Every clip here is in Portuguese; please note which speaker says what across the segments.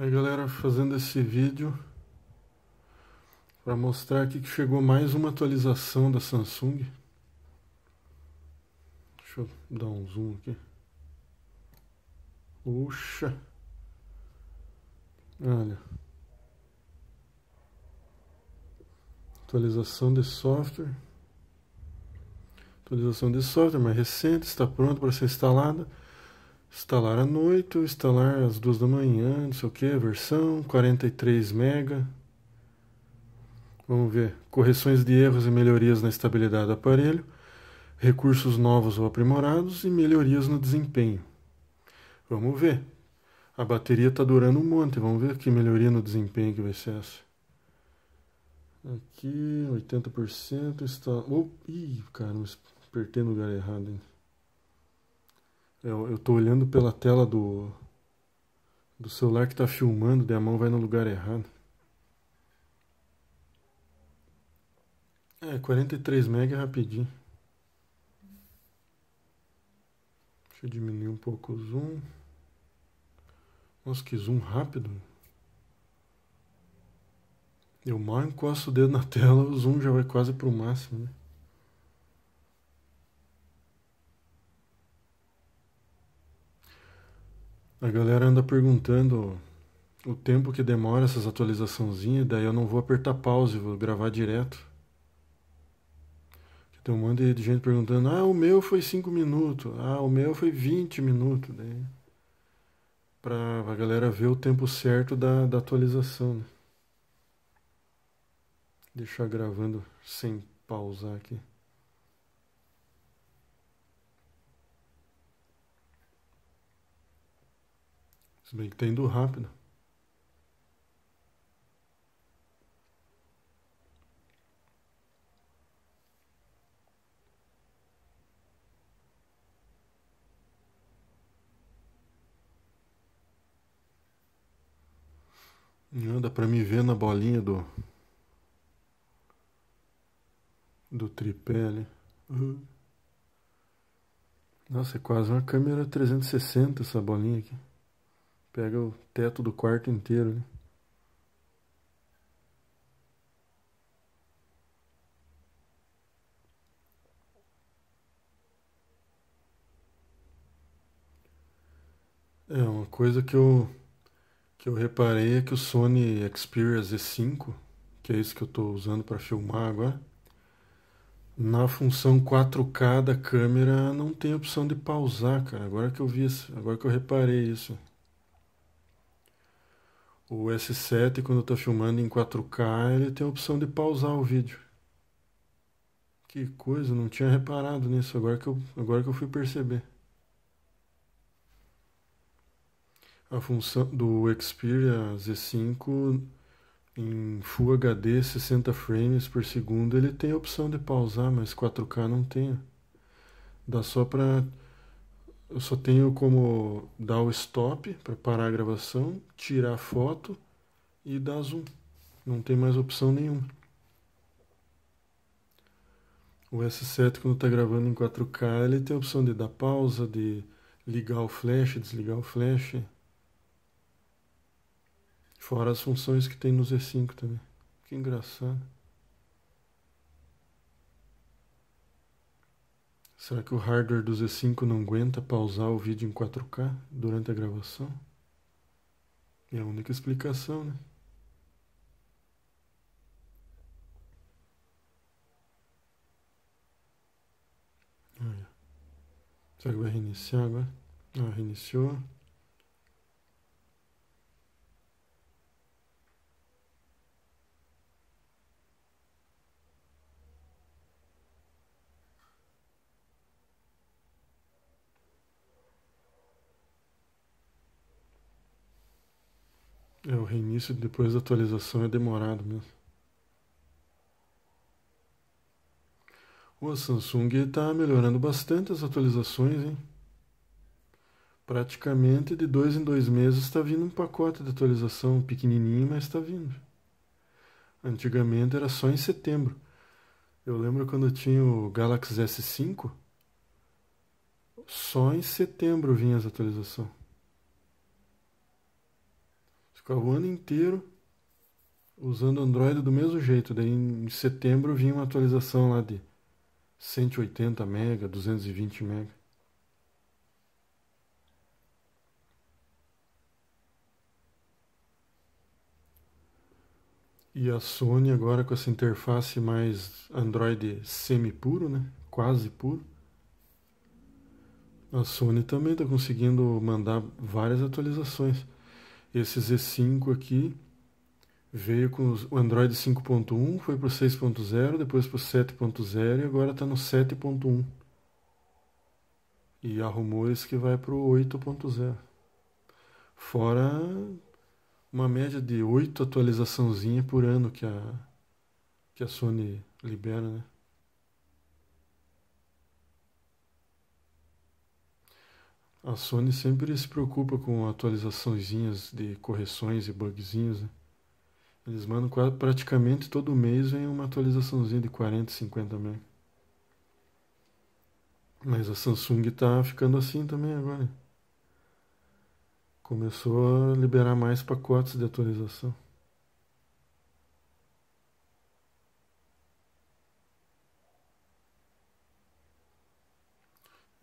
Speaker 1: Aí galera, fazendo esse vídeo para mostrar aqui que chegou mais uma atualização da Samsung. Deixa eu dar um zoom aqui. Puxa! Olha. Atualização de software. Atualização de software mais recente, está pronto para ser instalada. Instalar à noite ou instalar às duas da manhã, não sei o que, versão 43 mega. Vamos ver. Correções de erros e melhorias na estabilidade do aparelho, recursos novos ou aprimorados e melhorias no desempenho. Vamos ver. A bateria está durando um monte. Vamos ver que melhoria no desempenho que vai ser essa. Aqui, 80%. Está... Oh, ih, cara, apertei no lugar errado. Eu, eu tô olhando pela tela do, do celular que tá filmando, daí a mão vai no lugar errado. É, 43 MB é rapidinho. Deixa eu diminuir um pouco o zoom. Nossa, que zoom rápido. Eu mal encosto o dedo na tela, o zoom já vai quase pro máximo, né? A galera anda perguntando o tempo que demora essas atualizaçãozinhas, daí eu não vou apertar pause, vou gravar direto. Tem um monte de gente perguntando, ah, o meu foi 5 minutos, ah, o meu foi 20 minutos, né? para a galera ver o tempo certo da, da atualização. Né? Deixar gravando sem pausar aqui. Se bem que tá indo rápido. Não, dá para me ver na bolinha do do tripé ali. Uhum. Nossa, é quase uma câmera 360 essa bolinha aqui. Pega o teto do quarto inteiro, né? É, uma coisa que eu, que eu reparei é que o Sony Xperia Z5, que é isso que eu estou usando para filmar agora, na função 4K da câmera não tem opção de pausar, cara. Agora que eu vi, agora que eu reparei isso. O S7, quando eu estou filmando em 4K, ele tem a opção de pausar o vídeo. Que coisa, não tinha reparado nisso, agora que eu, agora que eu fui perceber. A função do Xperia Z5 em Full HD 60 frames por segundo, ele tem a opção de pausar, mas 4K não tem. Dá só para eu só tenho como dar o stop para parar a gravação, tirar a foto e dar zoom. Não tem mais opção nenhuma. O S7 quando está gravando em 4K ele tem a opção de dar pausa, de ligar o flash, desligar o flash. Fora as funções que tem no Z5 também. Que engraçado. Será que o hardware do Z5 não aguenta pausar o vídeo em 4K durante a gravação? É a única explicação, né? Olha. Será que vai reiniciar agora? Ah, reiniciou. É, o reinício depois da atualização é demorado mesmo. O Samsung está melhorando bastante as atualizações, hein? Praticamente de dois em dois meses está vindo um pacote de atualização pequenininho, mas está vindo. Antigamente era só em setembro. Eu lembro quando eu tinha o Galaxy S5, só em setembro vinha as atualizações o ano inteiro usando Android do mesmo jeito. Daí em setembro vinha uma atualização lá de 180 mega, 220 mega. E a Sony agora com essa interface mais Android semi-puro, né? Quase puro. A Sony também está conseguindo mandar várias atualizações. Esse Z5 aqui veio com o Android 5.1, foi para o 6.0, depois para o 7.0 e agora está no 7.1. E há rumores que vai para o 8.0. Fora uma média de 8 atualizaçãozinha por ano que a, que a Sony libera, né? A Sony sempre se preocupa com atualizaçõezinhas de correções e bugzinhos. Né? Eles mandam quase, praticamente todo mês vem uma atualizaçãozinha de 40, 50 mega. Mas a Samsung tá ficando assim também agora. Né? Começou a liberar mais pacotes de atualização.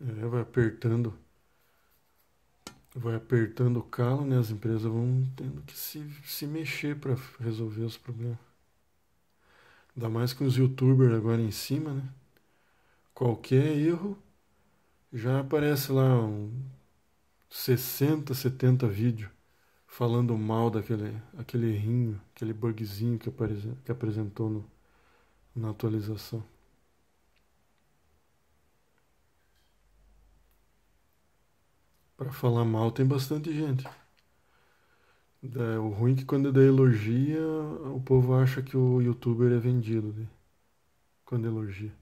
Speaker 1: É, vai apertando vai apertando o calo, né? As empresas vão tendo que se, se mexer para resolver os problemas. Ainda mais com os youtubers agora em cima, né? Qualquer erro já aparece lá um 60, 70 vídeos falando mal daquele aquele errinho, aquele bugzinho que, apareceu, que apresentou no, na atualização. Para falar mal tem bastante gente. É, o ruim é que quando dá elogia, o povo acha que o youtuber é vendido. Né? Quando elogia.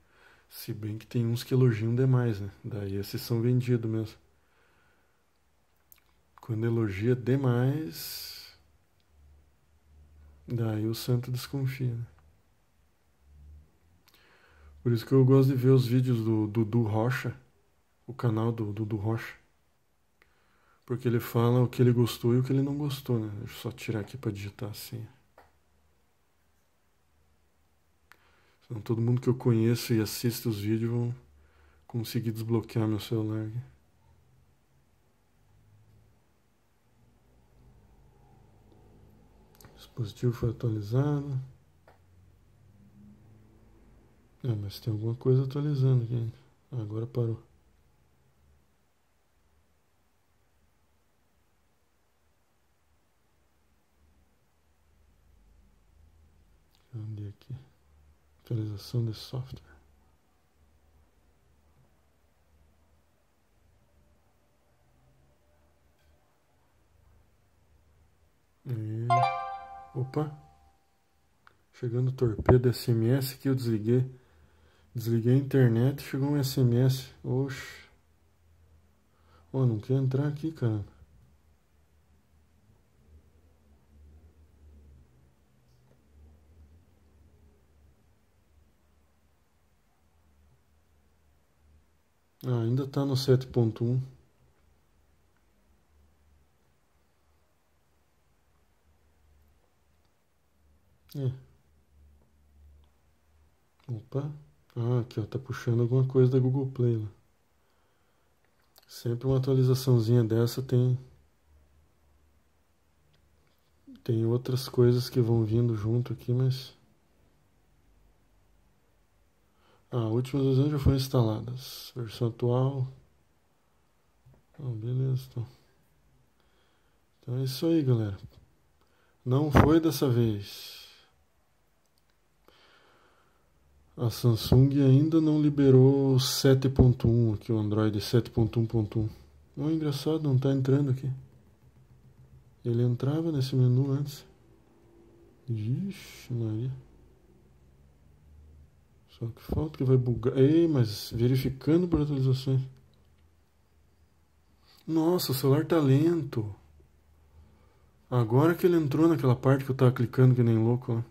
Speaker 1: Se bem que tem uns que elogiam demais, né? Daí esses são vendidos mesmo. Quando elogia demais. Daí o santo desconfia. Né? Por isso que eu gosto de ver os vídeos do Dudu Rocha. O canal do Dudu Rocha porque ele fala o que ele gostou e o que ele não gostou, né? Deixa eu só tirar aqui para digitar assim. Senão todo mundo que eu conheço e assiste os vídeos vão conseguir desbloquear meu celular aqui. O dispositivo foi atualizado. É, mas tem alguma coisa atualizando aqui ainda. Agora parou. Onde aqui? É Atualização de software. E... É. Opa! Chegando torpedo SMS que eu desliguei. Desliguei a internet, chegou um SMS. Oxe. oh, não quer entrar aqui, cara. Ah, ainda está no 7.1. É. Opa. Ah, aqui ó, tá puxando alguma coisa da Google Play lá. Sempre uma atualizaçãozinha dessa tem tem outras coisas que vão vindo junto aqui, mas as ah, versões já foram instaladas, Versão atual. Ah, beleza. Então. então é isso aí, galera. Não foi dessa vez. A Samsung ainda não liberou 7.1 aqui, o Android 7.1.1. Não, é engraçado, não está entrando aqui. Ele entrava nesse menu antes. Ixi, Maria. Só que falta que vai bugar. Ei, mas verificando por atualizações. Nossa, o celular tá lento. Agora que ele entrou naquela parte que eu tava clicando que nem louco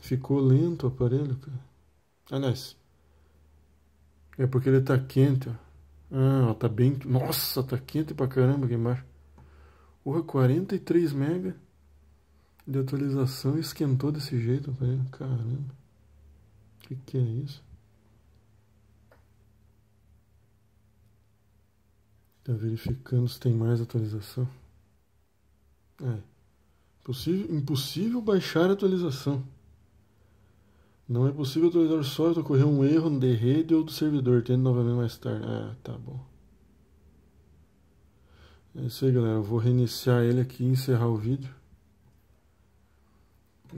Speaker 1: Ficou lento o aparelho, cara. Aliás. É porque ele tá quente, ó. Ah, ó, tá bem. Nossa, tá quente pra caramba aqui embaixo. Porra, 43 mega de atualização esquentou desse jeito, aparelho Caramba. O que, que é isso? Está verificando se tem mais atualização. É. Possível, impossível baixar a atualização. Não é possível atualizar o software, ocorreu um erro de rede ou do servidor, tendo novamente mais tarde. Ah, tá bom. É isso aí, galera. Eu vou reiniciar ele aqui e encerrar o vídeo.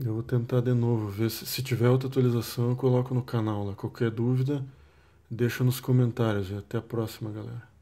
Speaker 1: Eu vou tentar de novo, ver se, se tiver outra atualização eu coloco no canal lá. Qualquer dúvida, deixa nos comentários. E até a próxima, galera.